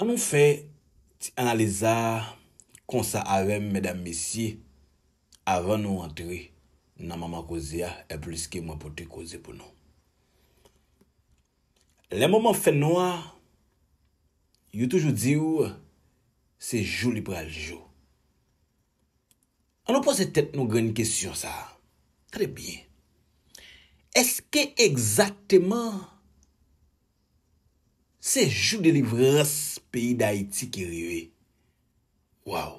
An nou fe ti analiza konsa arem medan mesi avan nou antre nan mama koze a e bliske mwen poti koze pou nou. Le mouman fe nou a, yu toujou di ou, se jou li pral jou. An nou pose tet nou gren kesyon sa. Tre bien. Eske egzakteman Sejou Deliverance Peyi Daiti Kiriwe Waw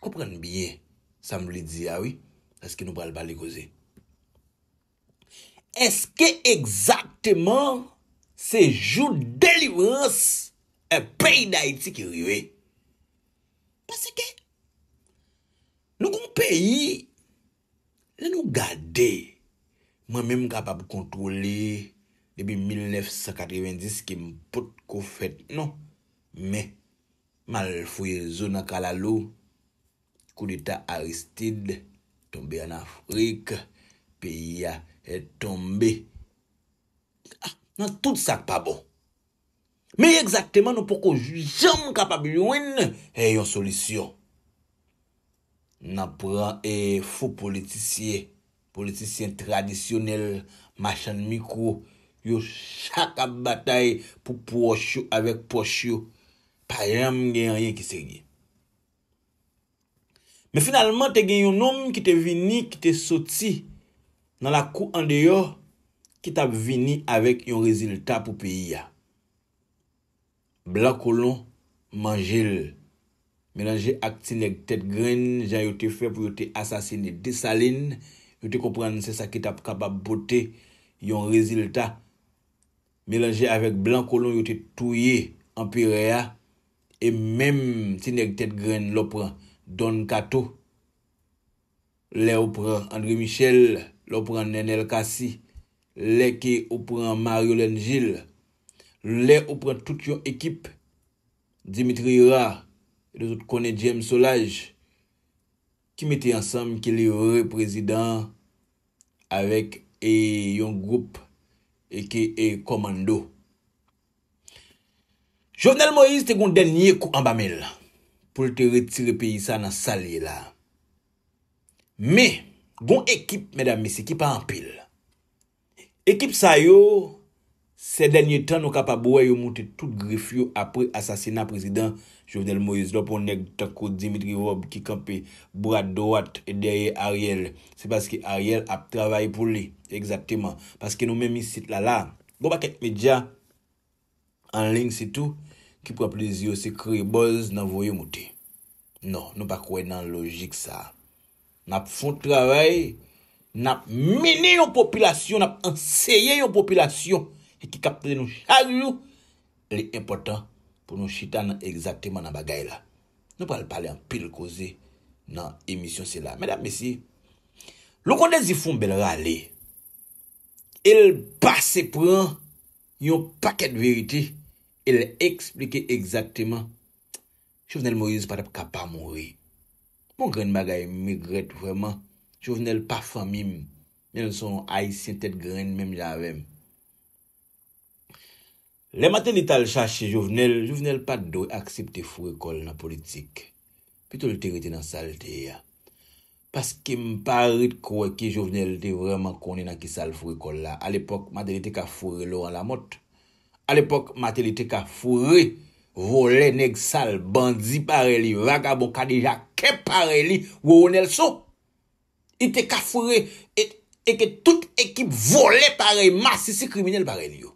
Kupran biye Sa mw li di awi ah Eske nou pral bali goze Eske ekzakteman Sejou Deliverance Peyi Daiti Kiriwe Paseke Nou kon peyi Le nou gade Mwen men mga pa pou kontrole E Ebi 1990 ki mpout kou fèt nou. Me, mal fwe zo na kalalou. Kou dita Aristide. Tombe an Afrik. Peyya e tombe. Ah, nan tout sak pa bon. Me, egzakteman nou pokou jom kapab yon. E yon solisyon. Nan pran e fwo politisyen. Politisyen tradisyonel. Machan mikou. Yo chak ap batay pou poch yo avèk poch yo Payam gen yon yon ki se gen Me finalman te gen yon nom ki te vini, ki te soti Nan la kou an de yo Ki tap vini avèk yon reziltat pou piya Blan kolon manjil Menanje ak tinek tet gren Jan yote fe pou yote asasine disaline Yote komprense sa ki tap kapabote yon reziltat melanje avèk Blancolon yote touye Ampireya, e mèm sinèk tèt gren lopran Don Kato, lè lopran André Michel, lopran Nenèl Kassi, lè kè lopran Mario Lengil, lè lopran tout yon ekip, Dimitri Rara, et lè zout konè James Solage, ki metè yon samm ki lè vre prezident avèk yon group Eke e komando. Jovenel Moïse te goun denye kou ambamel pou te retire peyi sa nan salye la. Me, goun ekip, medami, ekip anpil. Ekip sa yo, se denye tan nou kapabouwa e yo mouti tout grif yo apre asasina prezident Moïse. Jovenel Moïse do pou neg takou Dimitri Vob ki kampe brad doat e derye Ariel. Se paske Ariel ap travay pou li. Eksatiman. Paske nou men mi sit la la. Bo ba ket media anling sitou ki pou ap lezi yo se kreboz nan voyou mouti. Non, nou pa kwe nan logik sa. Nap fon travay. Nap mini yon popilasyon. Nap enseye yon popilasyon. E ki kapte nou chaglou. Le impotant. pou nou chitan nan egzakteman nan bagay la. Nou pou al pale an pil koze nan emisyon se la. Medap mesi, lo konde zifon bel rale, el pase pran yon paket verite, el eksplike egzakteman, chouvenel mori yon spadap kapa mori. Mon gren bagay mi gret vreman, chouvenel parfamim, men son aysintet gren men javem. Le maten it al chache jovenel, jovenel pat doy aksepte fwe kol nan politik. Pitou li te rite nan salte ya. Paske m pari te kwe ki jovenel te vreman koni nan ki sal fwe kol la. Al epok, maten ite ka fwe loran la mot. Al epok, maten ite ka fwe volen neg sal bandi pare li, vagabo kadi la ke pare li, wou onel so. Ite ka fwe etke tout ekip vole pare, masisi kriminyel pare li yo.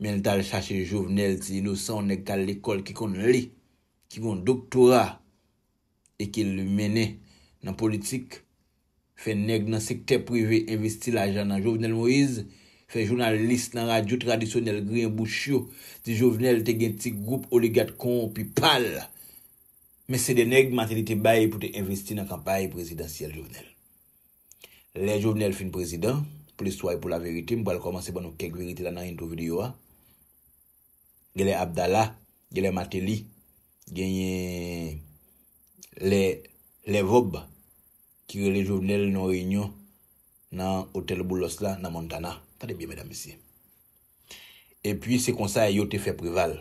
Men tal chache jovenel ti inosan nek tal ekol ki kon li, ki kon doktora, e ki l mene nan politik, fe neg nan sekte prive investi la jan nan jovenel Moïse, fe jounal list nan radyo tradisyonel Grien Bouchiot, ti jovenel te gen ti goup oligat kon opi pal. Mese de neg materi te baye pou te investi nan kampaye prezidansyel jovenel. Le jovenel fin prezidans, pou l'istoy pou la veriti, mbal komanse ban nou kek veriti la nan intro video a, Gyele Abdallah, gyele Mateli, gyele Levob, kirele Jovenel Noregno nan Hotel Boulosla nan Montana. Tade biye mèdame si. E pwi se konsay yo te fe prival.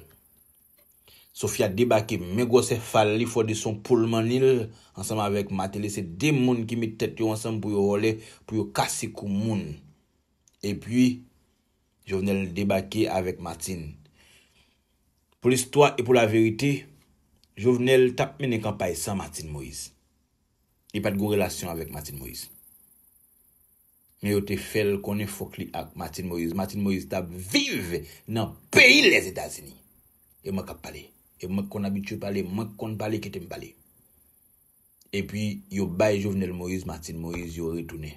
Sofia debake mè gwo se fal li fwa di son poulmanil ansanm avèk Mateli. Se demoun ki mi tèt yo ansanm pou yo role pou yo kase kou moun. E pwi Jovenel debake avèk Mateli. pou l'istwa e pou la verite, Jouvenel tap menen kampaye san Martine Moïse. E pat go relasyon avek Martine Moïse. Me yo te fel konen fokli ak Martine Moïse. Martine Moïse tap vive nan peyi les Etats-Unis. E mwen kap pale, e mwen konabitou pale, mwen konpale keten pale. E pi yo bay Jouvenel Moïse, Martine Moïse yo retoune.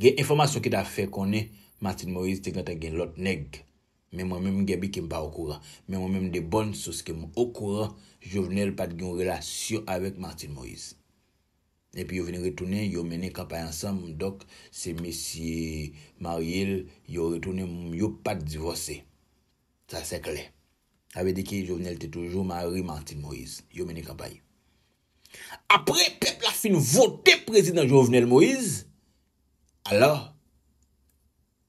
Gen informasyon ki ta fe konen Martine Moïse te gen lot negge. Mais moi-même, je ne suis pas au courant. Mais moi-même, des bonnes sources qui sont au courant, je venais pas de relation avec Martin Moïse. Et puis, je venais retourner, je mené la campagne ensemble. Donc, c'est Monsieur Mariel, je retourné, je pas divorcé. Ça, c'est clair. veut dit que je venais toujours marié Martin Moïse. Je mené la campagne. Après, le peuple a fini voter président Jovenel Moïse. Alors,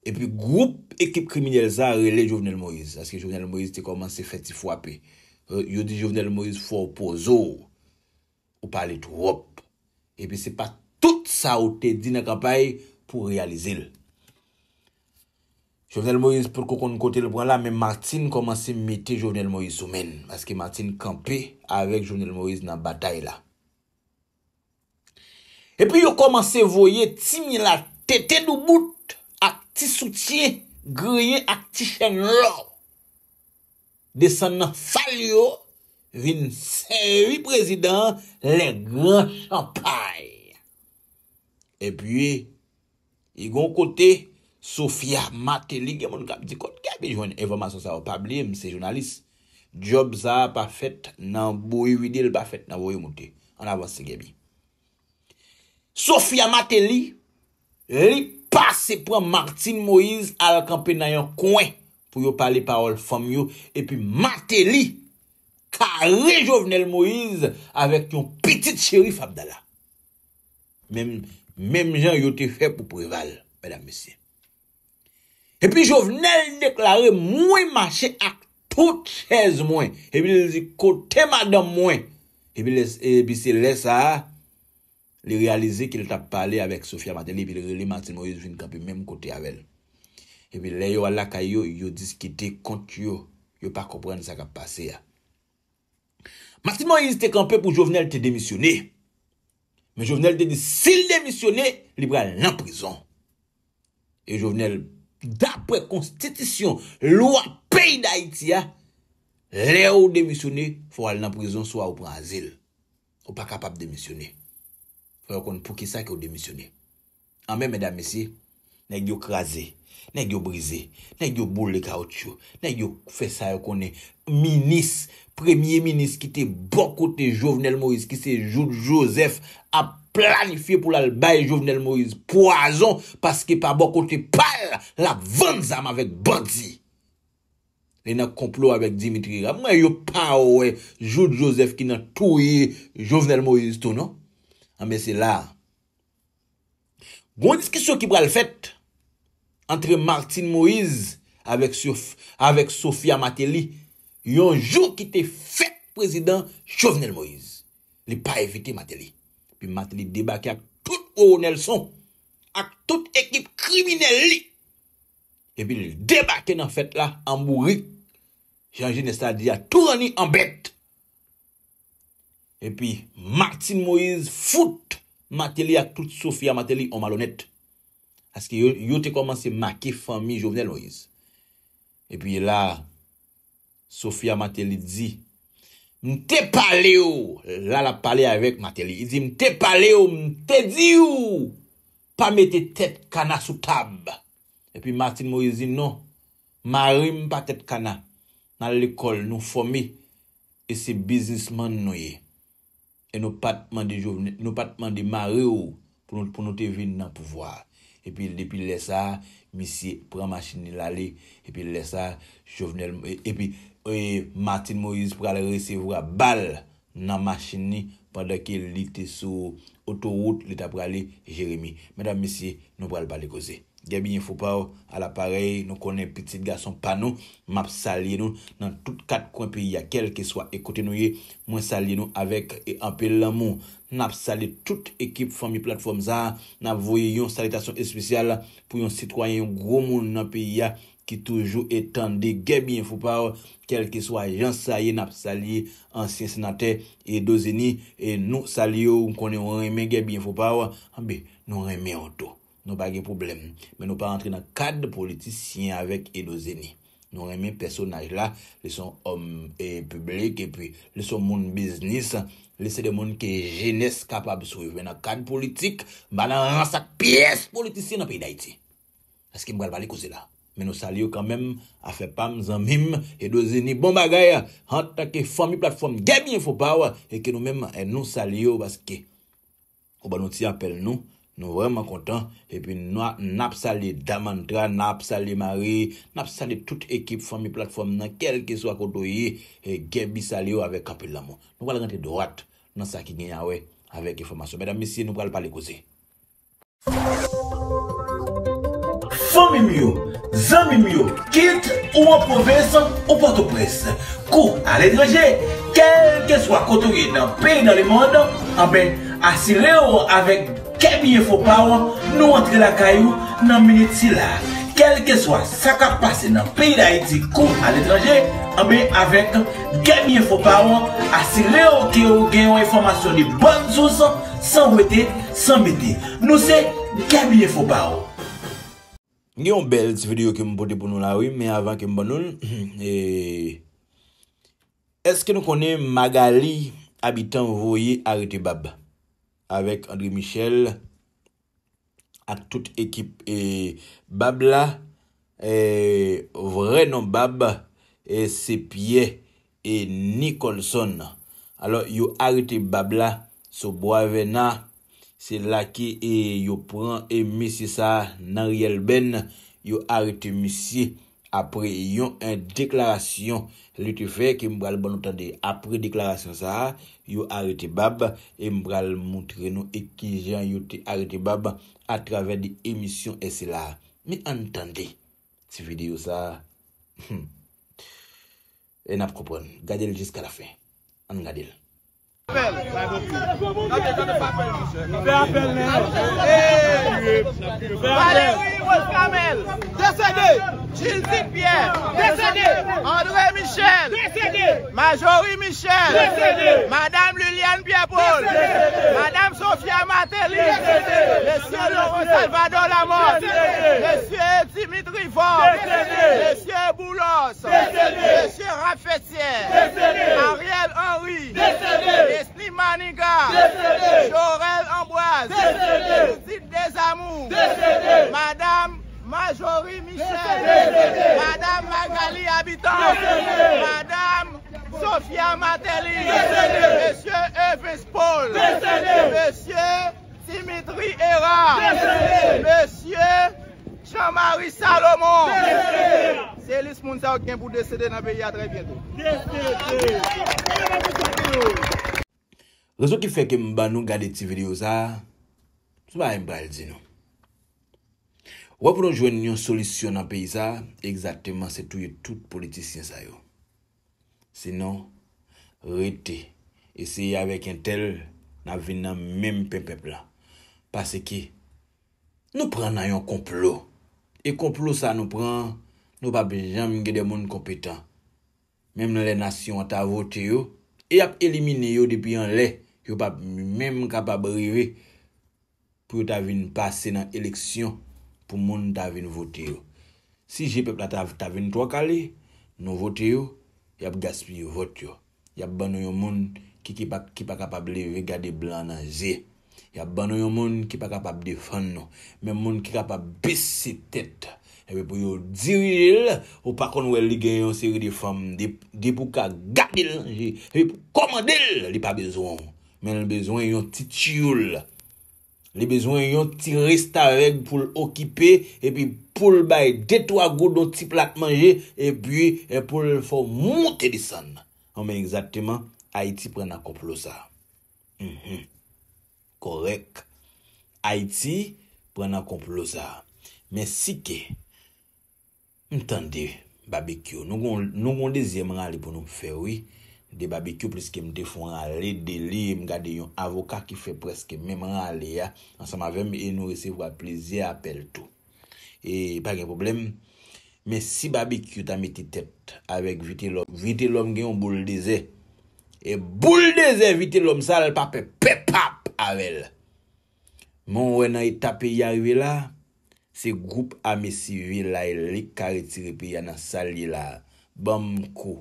epi group ekip kriminyel za rele Jouvenel Moïse, aske Jouvenel Moïse te komanse feti fwape, yo di Jouvenel Moïse fwa ou pozo, ou pale toup, epi se pa tout sa ou te di na kapay pou realize l. Jouvenel Moïse pou koko nou kote l pran la, men Martin komanse meti Jouvenel Moïse ou men, aske Martin kampe avek Jouvenel Moïse nan batay la. Epi yo komanse voye timi la tete nou bout, ti soutien griye ak ti chen lou. Desan nan salyo vin seri prezident le Gran Champagne. E pwi, i gon kote Sofia Mateli gen mon gabi di kote. Gabi jwen evoman sosa wapabli mse jounalist. Job za pa fet nan boye widel pa fet nan boye mouti. An avansi gebi. Sofia Mateli rip pase pou an Martine Moïse al kampè nan yon kwen, pou yo pale parol fom yo, epi mate li, kare Jovenel Moïse, avek yon petit chérif Abdallah. Mem, mem jan yo te fè pou preval, bedan mesi. Epi Jovenel deklare mwen mache ak tout chèz mwen, epi le zi kote madam mwen, epi e se lè sa a, li realize ki li tap pale avek Sofia Madeli, pi li matin mo yon fin kapi menm kote avel. E pi le yo wala ka yo, yo diskite kont yo, yo pa kompren sa kap pase ya. Matin mo yon se te kampe pou jovenel te demisyone, men jovenel te di, si demisyone, li pre al nan prizon. E jovenel, da pre konstitisyon, lwa pey da iti ya, le ou demisyone, fwa al nan prizon, swa ou pre anzil. Ou pa kapap demisyone. Fè yon kon pou ki sa ki ou demisyonè. Ame, mèdame si, nèk yo krasè, nèk yo brizè, nèk yo bou le kaoutchou, nèk yo fè sa yon kon menis, premiè menis ki te bokote Jovenel Moïse, ki se Jude Joseph a planifiè pou la l'bay Jovenel Moïse. Poison paske pa bokote pal la vanzam avèk bondi. Le nan komplou avèk Dimitri a mwen yo pa wè Jude Joseph ki nan touye Jovenel Moïse tonon. Anbe ah, se la, gwen diskisyon ki bra l fèt entre Martine Moïse avèk Sofia Matéli yon jou ki te fèt prezident Jovenel Moïse. Li pa efite Matéli. Pi Matéli debake ak tout oronel son, ak tout ekip kriminelli. Epi li debake nan fèt la, anbouri, janje nesta diya tourani anbette. E pi Martin Moise foute Mateli ak tout Sofia Mateli o malonet. Aske yo te komanse maki fan mi Jovenel Moise. E pi la Sofia Mateli di, mte pale ou, la la pale avek Mateli, mte pale ou, mte zi ou, pa me te tet kana sutab. E pi Martin Moise zi nou, ma rim pa tet kana nan lekol nou fan mi, e se biznisman nou ye. E nou patman di mare ou pou nou te vin nan pouvoar. E pi depi lè sa, misye, pran machin ni lalè. E pi lè sa, jovenel, e pi Martin Moïse pral recevra bal nan machin ni pwanda ki litte sou otoroute lè ta pralè Jérémy. Mèdam misye, nou pral balè gozè. Gebyen Foupao, alaparey, nou konen piti gason panou, map sali nou nan tout kat kwen piya, kel ki swa ekote nou ye, mwen sali nou avek e anpe lamou. Nap sali tout ekip Fami Platform za, nap voye yon salitasyon espesyal pou yon sitwayen gwo moun nan piya ki toujou etande. Gebyen Foupao, kel ki swa jan sali, nap sali ansi ensinate, e dozeni, e nou sali yo, mwen konen reme Gebyen Foupao, anpe nou reme anto. Nou bagye problem, men nou pa rentre nan kad politisyen avèk Edo Zeni. Nou reme personaj la, lè son om e publik, e lè son moun biznis, lè se de moun ki jenès kapab souyve nan kad politik, banan ransak piyes politisyen apè idayti. Aske mgal bali kouze la. Men nou salyo kamem, afèpam zanmim, Edo Zeni, bon bagay, hantake fomi platform, gemye fopawa, eke nou menman, e eh, nou salyo baske, ou banouti apèl nou, Nous vraiment contents. Et puis, nous, nous salué Damantra, nous salué Marie, nous salué toute équipe, famille, plateforme, quel que soit côté, et avons salué avec Capel Lamont. Nous allons rentrer droite dans ça qui gagne, avec information. Mesdames, et messieurs, nous allons parler causer. Famille mieux, zami mieux, quitte ou en province ou Port-au-Prince, cours à l'étranger, quel que soit côté dans le pays, dans le monde, en eh ben, assurez-vous avec Gemiye Fopawo nou antre la kayou nan minute si la Kelke swa sa ka pase nan peyi da iti kou al etranje Ambe avek Gemiye Fopawo asire ouke ou gen yon informasyon di bon zous San weti, san meti Nou se Gemiye Fopawo Nyon bel di video ke m poti pou nou la ouy Me avan ke m bon nou Eee Eske nou konen Magali abitan voye Aritibab? Avèk André Michel, ak tout ekip bab la, vre nan bab, sepye Nikolson. Alò, yo harite bab la, soubo avè nan, se la eh, ki yo pran emisi eh, sa nan riyel ben, yo harite emisi apre yon en eh, deklarasyon. Lè te fè, kem bral bon otande, apre deklarasyon sa a. yo arrêté Bab et m'bral montrer nous et qui gens yo Bab à travers des émissions et c'est Mais entendez, cette vidéo ça, et n'a pas Gardez-le jusqu'à la fin. On le Gilles Pierre, décédé. André Michel, décédé. Majorie Michel, décédé. Madame Liliane Pierre-Paul, Madame Sophia décédé Monsieur Laurent Salvador Lamotte, Monsieur Dimitri Fort, Monsieur Boulos, Monsieur décédé Ariel Henry, Leslie Maniga, Jorel Ambroise, Judith Desamours, Madame Majori Michel, Madame Magali Abitant, Madame Sofia Mateli, Monsieur Elvis Paul, Monsieur Dimitri Héra, Monsieur Jean-Marie Salomon, C'est l'isponsable qui est pour décéder dans le pays à très bientôt. Réjou kifè ke mba nou gade ti video za, sou ba mba el zinou. Wè pou nou jwen yon solisyon nan peyi sa, egzatèman se tou yon tout politisyen sa yo. Senon, rete, eseye avèk yon tel, nan vè nan mèm pèm pèm la. Pase ki, nou pran nan yon komplot. E komplot sa nou pran, nou pa bejèm gen de moun kompetan. Mèm nan lè nasyon an ta votè yo, e ap elimine yo depi yon lè, yo pa mèm kapab rive, pou yo ta vin pase nan eleksyon, pou moun ta vin voti yo. Si je pepla ta vin twa kali, nou voti yo, yap gaspi yo voti yo. Yap banon yo moun ki pa kapab leve gade blan anje. Yap banon yo moun ki pa kapab defan yo. Men moun ki kapab bisi tet. Hep ve pou yo diwi dil, ou pa konwe li gen yon seri defan. Di pou ka gadil, hep pou komadil, li pa bezon. Men bezon yon titi yol. Li bezwen yon ti restarek pou l'okipe, epi pou l'bay detwa goudon ti plat manje, epi pou l'fok mwote disan. Non, Anmen, egzateman, Haiti prena komploza. Mh, mh, korek. Haiti prena komploza. Men si ke, mtande, barbecue, nou gon dezye mwen a li pou nou fe wye, De babikyo plis ke m defon a li, de li m gade yon avoka ki fe preske mèm a li ya. An sa m avèm e nou resevwa plezi apel tou. E pa gen problem, me si babikyo ta meti tèt avèk viti lòm. Viti lòm gen yon bouldeze. E bouldeze viti lòm sal papè pepap avèl. Mon wè nan itape yawè la, se goup ame sivil la e lik karitire pi yana sali la. Bam kou.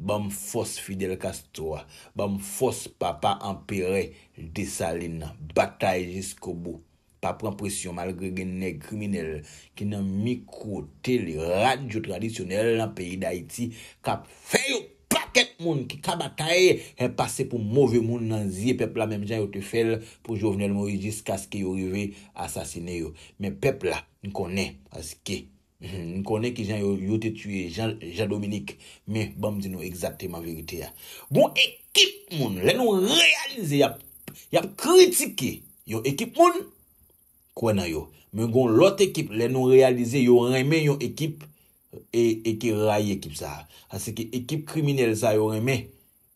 Bam fos Fidel Castro, bam fos Papa Ampere de Salina, bataye jisko bou. Pa pran presyon malgre gen ne kriminel ki nan mikote le radyo tradisyonel nan peyi d'Haïti ka feyo paket moun ki ka bataye en pase pou mouve moun nan zye pepla menmjan yote fel pou jovenel mori jiska skye yorive asasine yo. Men pepla n konen azike. Mhm. Ni konen ki jan yo te tue, jan Dominik, me bamzi nou exacte ma verite ya. Bon ekip moun, le nou realize yap, yap kritike, yo ekip moun, kwen na yo. Men gon lot ekip le nou realize, yo reme yo ekip, eke e ray ekip sa. Ase ki ekip kriminele sa yo reme.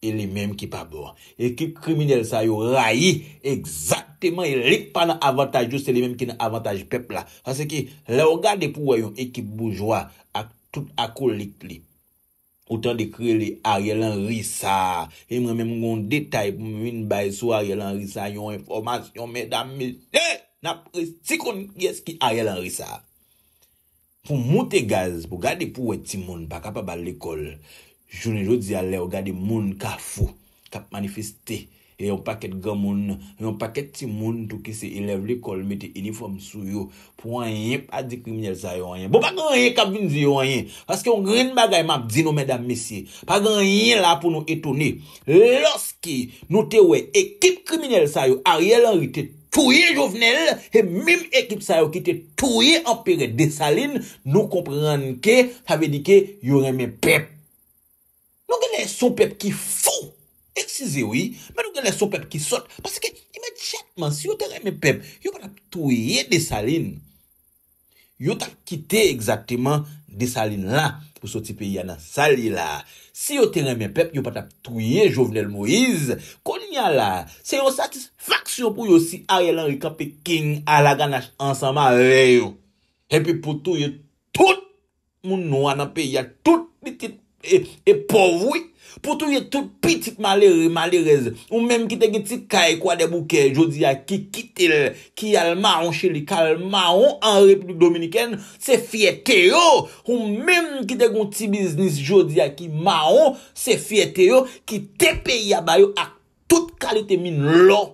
E li menm ki pa bo. Ekip kriminele sa yo rayi. Eksakteman. E lik pa nan avantaj yo. Se li menm ki nan avantaj pepla. Fase ki la o gade pou weyon ekip boujwa. A tout akolik li. Ou tan de kre li a rielan risa. E mwen menm goun detay pou mwen mwen bay sou a rielan risa. Yon informasyon menm dan mil. E! Na presi kon yes ki a rielan risa. Pou mouti gaz. Pou gade pou we timon. Pa kapabal lekol. E! jounè jò di alè, ou gade moun ka fou, ka manifeste, e yon paket gam moun, yon paket ti moun, tou ki se ilèv li kol, meti uniform sou yo, pou wanyen pa di kriminyel sa yo wanyen, bo pa ganyen ka vinzi yo wanyen, paske yon grin bagay map di nou mèdame mesye, pa ganyen la pou nou etouni, loski nou te we ekip kriminyel sa yo, a riyel anri te touye jovenel, e mim ekip sa yo ki te touye anpire de salin, nou kompran ke, sa ve di ke, yon reme pep, nou gen lè sou pep ki foun, eksize wè, men nou gen lè sou pep ki sot, paske imedjetman, si yo te reme pep, yo patap touye desaline, yo tap kite exactement desaline la, pou soti pe yana sali la, si yo te reme pep, yo patap touye jovenel Moïse, konya la, se yo satisfaksyon pou yo si aye lan, yon kape king ala ganache ansama reyo, epi pou touye tout moun wana pe yana, tout bitit, e, e povwi, pou tou ye tout pitik malirez, ou menm kite ge tit kay kwa de bouke, jodi a ki kitil, ki al maon chili, kal maon, an repit dominiken, se fye teyo ou menm kite gon ti biznis jodi a ki maon, se fye teyo, ki tepe ya bayo ak tout kalite min lo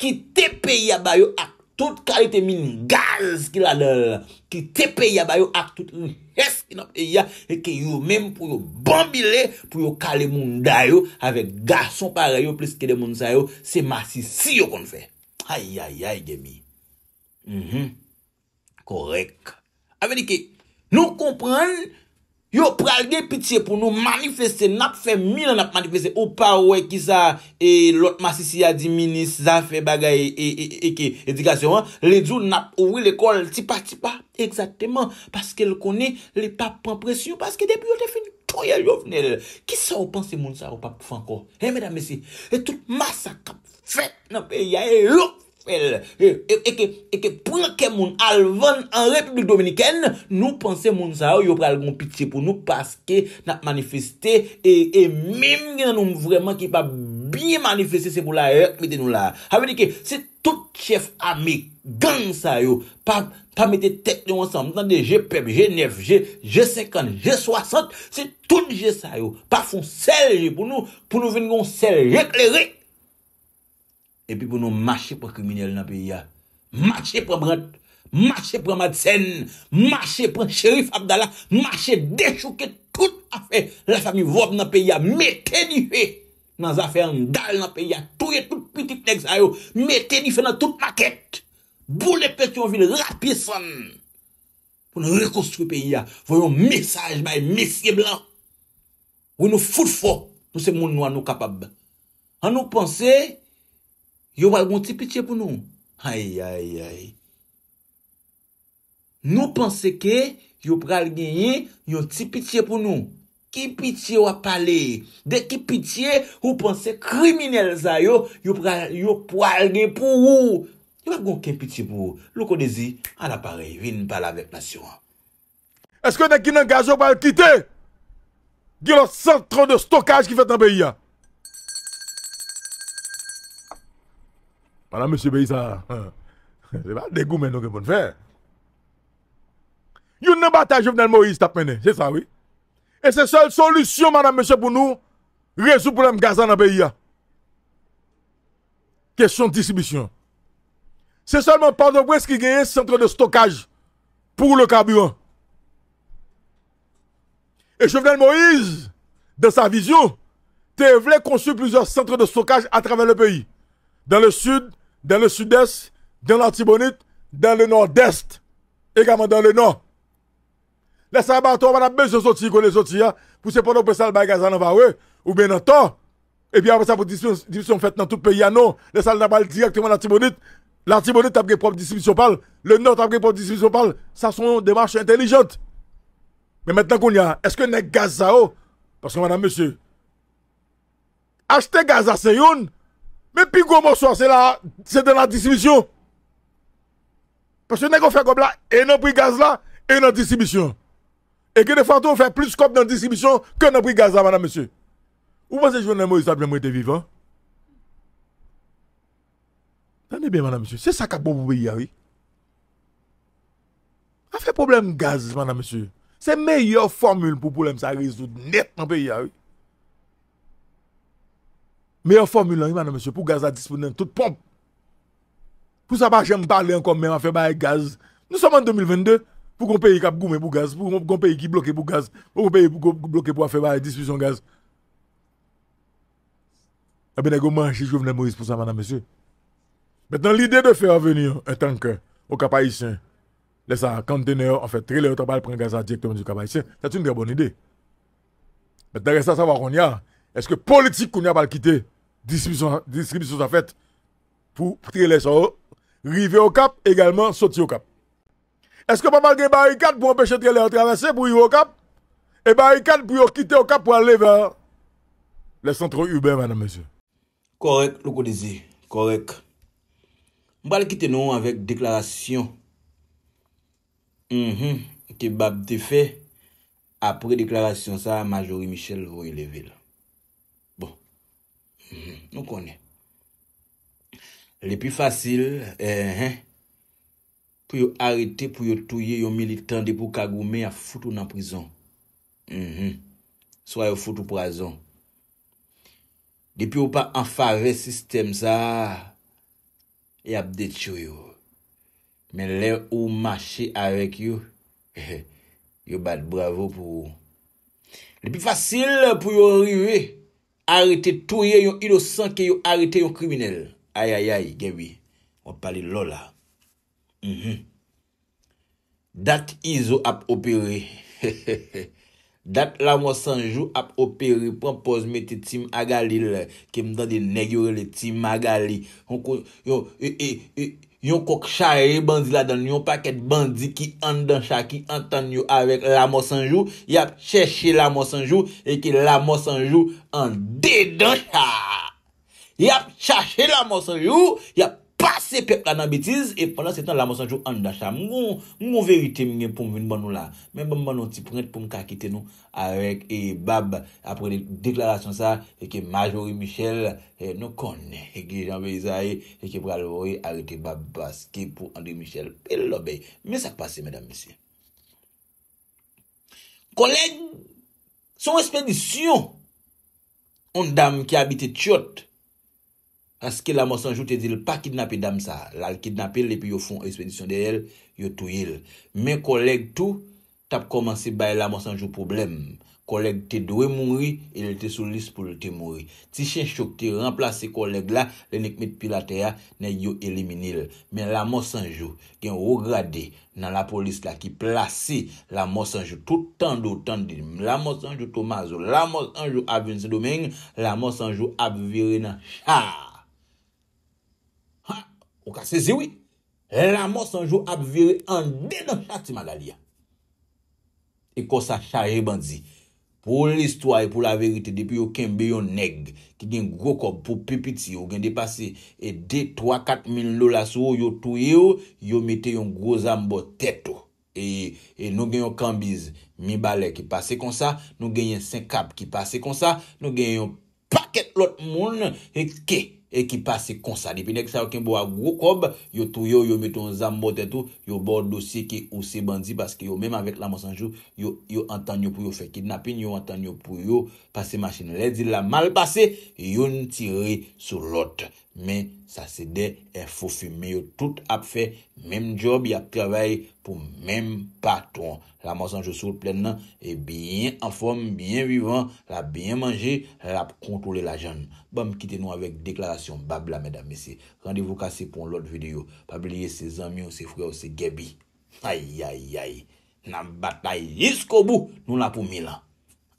ki tepe ya bayo ak tout kalite min gaz ki la de la, ki tepe ya bayo ak tout, yes ki nap te ya, e ke yo men pou yo bambile, pou yo kale moun dayo, avek gason pare yo, plis ke de moun sayo, se masi si yo kon fe. Ay, ay, ay, gemi. Mh, mh. Korek. Ave di ki, nou kompran, Yo, pralge pitiye pou nou manifeste, nap fe milan nap manifeste, ou pa wey ki sa, e lot masisi ya di minis, zan fe bagay e, e, e, e ki edikasyon, le djou nap ouwi lekol tipa tipa. Eksateman, paske l kone, le pap pen presyo, paske debi yo te fin touye yo vnel. Ki sa ou panse moun sa ou pap pou fanko? Eh, e, mèdame si, e tout masak kap fet, nap e yae lop. Eke pou la ke moun alvan an republik dominiken Nou panse moun sa yo yo pral gon piti pou nou Paske nan manifeste E, e mimi nan nou moun vreman ki pa bi manifeste Se mou la yek miten nou la Ha venike se tout chef amik Gan sa yo Pa mette tek nou ansam Tande je pep, je nef, je sekan, je soasant Se tout je sa yo Pa foun sel je pou nou Pou nou veni gon sel yek le yek epi pou nou mache pre kriminyel nan pe ya, mache pre brant, mache pre madsen, mache pre chérif Abdallah, mache dechouke tout afe, la fami vod nan pe ya, mette ni fe nan zafe an dal nan pe ya, touye tout pitit nek zayou, mette ni fe nan tout maket, bou le pes yon vil rapi son, pou nou rekostru pe ya, voyon mesaj baye mesye blan, ou nou foute fo, nou se moun nou an nou kapab, an nou pense, Yo wak goun ti pitiye pou nou? Ay, ay, ay. Nou panse ke yo pral genye yo ti pitiye pou nou? Ki pitiye wap pale? De ki pitiye, ou panse kriminel za yo, yo pral genye pou ou? Yo wak goun ki pitiye pou ou? Loko de zi, an apare, vin pala vek nasyon. Eske de ki nan gajo wap pale kite? De ki nan gajo wap pale kite? De ki nan centron de stokaj ki fè tanbe yi ya? Madame M. Beïsa. C'est pas dégoût ce que vous faire. Vous n'avez pas bataille Jovenel Moïse t'a c'est ça, oui. Et c'est la seule solution, madame, monsieur, pour nous, résoudre le problème Gaza dans le pays. Question de distribution. C'est seulement par de qui gagne un centre de stockage pour le carburant. Et Jovenel Moïse, dans sa vision, te voulait construire plusieurs centres de stockage à travers le pays. Dans le sud, dans le sud-est, dans l'Antibonite, dans le nord-est, également dans le nord. Les sabatons, on a besoin de sortir, qu'on les sortir, hein, pour se prendre au ça, le bagage ou bien en temps. Et puis après ça, pour distribution faite dans tout le pays, non, les salles n'ont directement dans l'Antibonite. L'Antibonite a pris propre distribution pâle, le nord a pris propre distribution pâle. Ça sont des marches intelligentes. Mais maintenant qu'on y a, est-ce que n'est gaz oh? parce que madame, monsieur, acheter gaz à c'est mais puis gros morceau, c'est dans c'est dans la distribution. Parce que nous avons fait comme là, et nous pris gaz là, et dans la distribution. Et que les fantômes font plus comme dans la distribution que dans le prix gaz là, madame, monsieur. Vous pensez que Jovenel Moïse a bien été vivant? Attendez bien, madame, monsieur. C'est ça qui a bon pour pays, oui. A fait problème gaz, madame, monsieur. C'est la meilleure formule pour problème ça résout net dans le pays, oui meilleure formule, madame, monsieur, pour gaz à disponible toute pompe. Pour ça, pas j'aime parler encore, mais on fait, de gaz. Nous sommes en 2022. Pour qu'on paye qui a pour gaz, pour qu'on paye qui bloqué pour gaz, pour qu'on paye pour bloqué pour faire bah, distribution gaz. Eh bien, vous mangez venais Moïse pour ça, madame, monsieur. Maintenant, l'idée de faire venir un tanker au Cap haïtien, laisse un conteneur, en fait, trailer, tu vas prendre gaz directement du Cap haïtien, c'est une très bonne idée. Maintenant, ça, ça va qu'on y a. Est-ce que politique qu'on y a pas le quitter distribution, distribution la pour pour les sors. river au cap, également sortir au cap. Est-ce que papa a de barricade pour empêcher les traverser pour y au cap? Et barricade pour quitter au cap pour aller vers le centre urbain, madame, monsieur. Correct, le codisé, correct. Je vais quitter nous avec déclaration mm -hmm. fait après déclaration ça, Majorie Michel Roy Leville. Mm-hmm. Nou konen. Le pi fasil, eh, eh, pou yo arete, pou yo touye, yo militan, depou kagoume, ya foutou nan prizon. Mm-hmm. Swa yo foutou prazon. Depou yo pa anfare sistem sa, ya e ap detchou yo. Men lè ou mache arek yo, eh, yo bat bravo pou yo. Le pi fasil pou yo rivey, Arite touye yon ilo san ke yon arite yon kriminel. Ayayay, genwi. Wap pale lola. Mhm. Dat izo ap operi. Dat la mwa sanjou ap operi. Pwampoz meti tim agali lè. Kem dan de negyo lè tim agali. Hon kon, yo, e, e, e. yon kok chaye, bandi la dan, yon paket bandi ki an dan chaye, ki an tan yon avek la monsanjou, yap chache la monsanjou, e ki la monsanjou an dedan chaye, yap chache la monsanjou, yap se pep la nan betiz, e pandan se tan la monsanjou an da chan, mwen mwen verite mwen pou mwen ban nou la, mwen ban ban nou ti prent pou mwen kakite nou, arek e bab apre de deklarasyon sa, eke Majori Michel, e nou konne, eke Jean-Bézaï, eke Bralvory, arek e, e bab Baski pou André Michel, pel lò bey, mwen sa pase, mèdame misi. Koleg, son respedisyon, un dam ki abite Tiot, Aske la monsanjou te zil pa kidnapè dam sa, lal kidnapè li pi yo fon espedisyon de el, yo tou il. Men koleg tou, tap komanse baye la monsanjou problem. Koleg te dwe mounri, el te sou lis pou te mounri. Ti chen chok te remplase koleg la, le nek mit pilate ya, ne yo elimine il. Men la monsanjou, gen rograde nan la polis la, ki plase la monsanjou, toutan do, toutan di, la monsanjou tomazo, la monsanjou avinsi domeng, la monsanjou avvire nan. Ha! Ou ka seziwi, la mos anjou ap veri an denon chati madalia. E kon sa chare bandzi, pou l'istwa e pou la verite depi yo kembe yo neg, ki gen gwo kob pou pipiti yo gen depase e de 3-4 mil lola sou yo touye yo, yo mete yon gwo zambot teto. E nou gen yon kambiz mibale ki pase konsa, nou gen yon senkab ki pase konsa, nou gen yon paket lot moun, e ke... e ki pase konsadi. Pi nek sa yo ken bo a gwo kob, yo tou yo, yo meton zambote tou, yo bor dosye ki ou se bandi, paske yo menm avet la monsanjou, yo an tan yo pou yo fe kidnapin, yo an tan yo pou yo pase masin. Le di la mal pase, yon tire sou lot. Men sa se de e fofim Men yo tout ap fe Mem job, yap travay pou mem patron La monsanjou sou plen nan E bien anform, bien vivan La bien manje, rap kontrole la jan Bam kite nou avèk deklarasyon bab la Rendivou kasi pou lòt videyo Bab liye se zami ou se frè ou se gebi Ayayay Nan batay yiskobou Nou la pou milan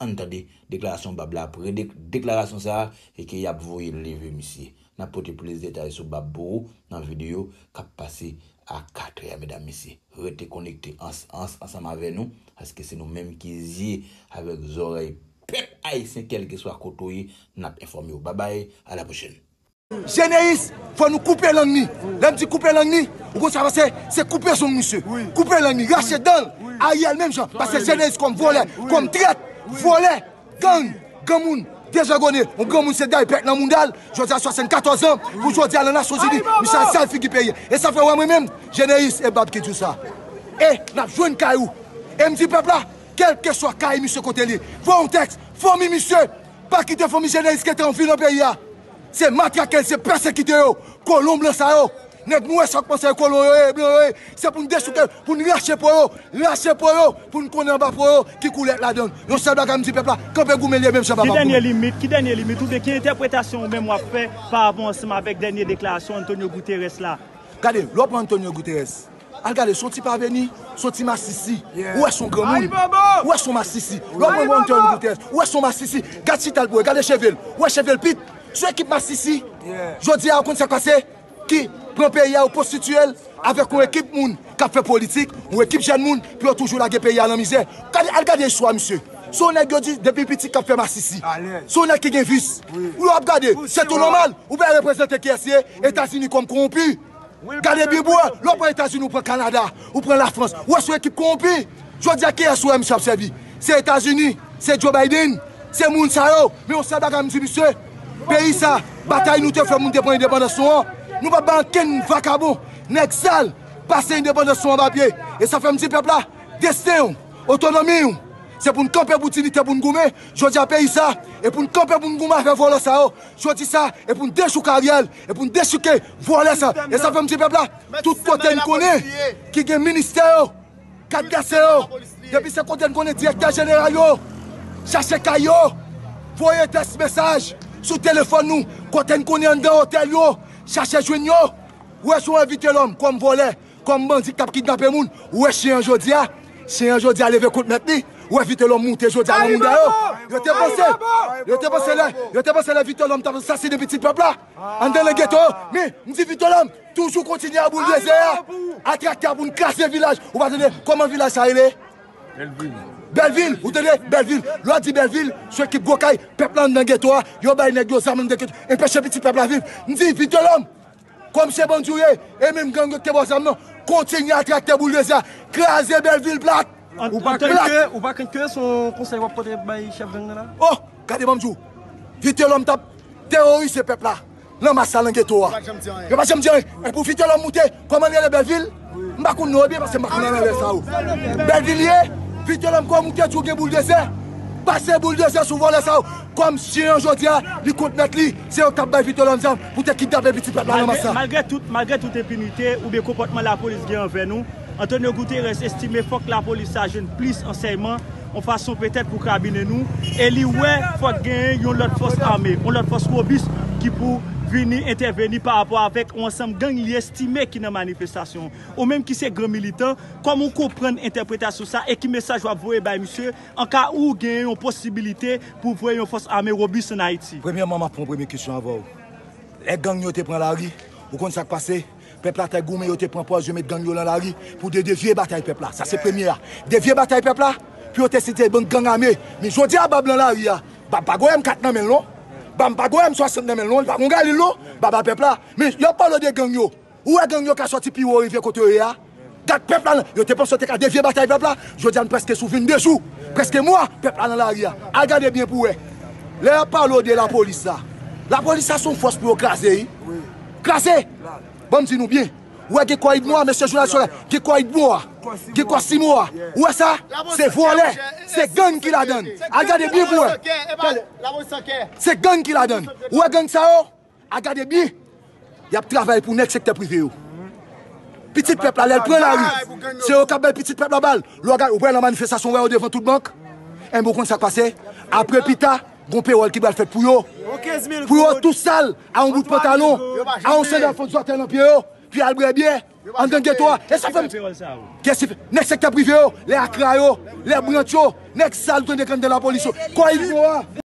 Antade deklarasyon bab la Apre deklarasyon sa E ke yap voye leve misi n'a porté plus de détails sur Babou dans la vidéo qui a passé à 4 heures, mesdames et messieurs. Restez connectés ensemble avec nous, parce que c'est nous-mêmes qui y avec les oreilles. Peuple haïtien, quel que soit côté, n'a informé. Bye bye, à la prochaine. Généis, faut nous couper l'ennemi. L'homme dit couper l'ennemi, vous savez, c'est couper son monsieur. Couper l'ennemi, racheter dans. le... même, genre, parce que Généis comme volet, comme traite, volet, gang, gamoun. Deja gwenè, moun grand moun sèdè yè pek nan moun dal, jòdè a sòsen 14 an, moun jòdè a lè nan sòsini, moun sèdè sal fi ki peye. E sa fè wè mè mèm, jèneis e bab ki djousa. E, nap jwen kayou. E mdipèpla, kelke sòa kayi moun sèkote li. Fò moun teks, fò mè monsè, pa ki te fò mè jèneis ke te anvi nan peye ya. Se matra kel se persekite yo, kolomb lè sa yo, Net mwè e sak panse e kolon yon eh, e, eh, bè yon e. Se pou nou de souke, pou nou rache pou yon, rache pou yon, pou nou konen ba pou yon, ki kou let la den. Yo se bagan mdi pepla, kope goume liye mè mse baban pou. Ki denye limit, ki denye limit, oube ki interpretasyon ou mè mwa pè, pa avansman bek denye deklarasyon Antonio Guterres la. Gade, lop an Antonio Guterres. Al gade, sou ti parveni, sou ti masisi. Ouè e son kremoun. Ouè e son masisi. Ouè son masisi. Gade chital bwe, gade chevel. Ouè chevel pit. Sou ekip masisi. Jodi a akonde se Pran peya ou postituel Avek ou ekip moun kap fe politik Ou ekip jen moun Pyo toujou la ge peya nan mize Kade al gade yi swa msye Sou ne ge di de bi biti kap fe masisi Sou ne ki gen vis Ou ap gade, se tou normal Ou be reprezenter kese Etasini kom kompi Gade bi mou, lò pran Etasini ou pran Kanada Ou pran la Frans, ou eswe ekip kompi Jwa di a keye swa msye ap sebi Se Etasini, se Joe Biden Se Moun Sarou, me ou se baga msye msye Peyi sa, batayi nou te fwe moun depan yi depan de sou an Nou pa banken vakabo, nek zal, pase yon depan de sou an papye. E sa fe mdi pepla, deste yon, otonomi yon, se pou n'kompe boutinite pou n'goume, jodi apè yisa, e pou n'kompe pou n'gouma fe vwole sa yo, oh. jodi sa, e pou n'dechou kariel, e pou n'dechou ke vwole sa. E sa fe mdi pepla, tout kote n'kone, ki gen minister yo, kat gaser yo, debi se kote n'kone direktèr jenera yo, chache kaya yo, voye test mesaj, sou telefon nou, kote n'kone an de hotel yo, Chache jwen yo, we sou evite lom, kom vole, kom mandik tap kidnape moun, we chen yon jodi a, chen yon jodi a leve kout met ni, we evite lom moun te jodi a moun da yo. Yo te pense, yo te pense le, yo te pense le evite lom, sa si de biti pepla, an delegete yo, mi, mou di evite lom, toujou kontinye a bou yese a, a trakte a bou, klas de vilaj, ou va dene, koman vilaj sa ele? Belvil, bon bon non. ou dene, Belvil. Lwa di Belvil, sou ekip Gokay, peplan denge towa. Yo bayi neg yo zaman denge towa. En peche piti peplan viv. Ndi, vite lom. Kom non, se banjou ye, eme m gango te bo zaman. Konti nye atrak te boule deja. Kre aze Belvil, blat. Ou bak en ke, ou bak en ke, son konsey wap kode bayi chepe denge la? Oh, kade banjou. Vite lom tap. Teroriste pepla. Nman basa denge towa. E pou vite lom mouti, koman ye de Belvil? Mbakoun nobi, mbakoun ane le sa ou. Belvil ye? Vitelem kwa moun kè tou gè boule de zè, basè boule de zè souvan lè sa ou, kwa ms jè yon jodi a, li kont mèt li, se yon tap bay vitelem zè, poutè ki dabè viti pe blan an mas sa. Malgré tout, malgré tout epinité, oube komportman la polis gè an vè nou, an ton yo goutè yon s'estime fòk la polis a jèn plis an seyman, an fason pètè pou kabine nou, e li wè fòk gè yon lot fòs amè, yon lot fòs kòbis ki pou... ni interveni pa apwa avèk ou ansem gang liye stime ki nan manifestasyon. Ou mèm ki se gen militant, kwa moun koupren interpretasyon sa, e ki mesaj wap voye baye, msye, anka ou genye yon posibilite pou voye yon fos ame robis nan Haiti. Premiè maman pou mwen premiè kisyon ava ou. Le gang liye te pren la ri, ou kon sa kpase, pepla te goume liye te pren pwa zyomet gang liye lan la ri, pou de de vie batay pepla. Sa se premiè ya. De vie batay pepla, piyo te sitè yon bank gang ame, mi jodi a bab lan la ri ya. Bab bagoye m kat nan men non. Bam bagoye mswa sent nemen lon, bagongay li lo, baba pepla. Men, yon pa lode genyo, ou e genyo ka soti piwori vekote reya. Gat pepla nan, yon tepon sote ka devye batay pepla, jodyan preske souvin de sou, preske mwa, pepla nan la reya. Agade bien pou we. Le pa lode la polisa, la polisa son fos pou yo klasi. Klasi, bam zinou bien. Ouè, ge kwaid mwa, mè se jounal solè, ge kwaid mwa, ge kwa si mwa. Ouè sa, se vwole, se geng ki la den. Agade bi, ouè. Se geng ki la den. Ouè geng sa ou, agade bi. Yap travèl pou nek sekte privé ou. Piti pep la, lèl pren la bon ou. Se yo kap bel piti pep la bal. Lo agade, ouè nan manifestasyon ouè, ou devan tout bank. En mou kon sa kpase. Apre pita, gounpe ouè oh. l kibèl fèt pou yo. Pou yo tout sal, a ou mbou d'pantalon, a ou sèdèl fònd zoatèl an piye ou. Pi albre biye, an genge to a. E se fèm... Nèk sekte prive yo, lè akra yo, lè brant yo, nèk sal ton dekande la polis yo. Oh. Kwa ili yo a?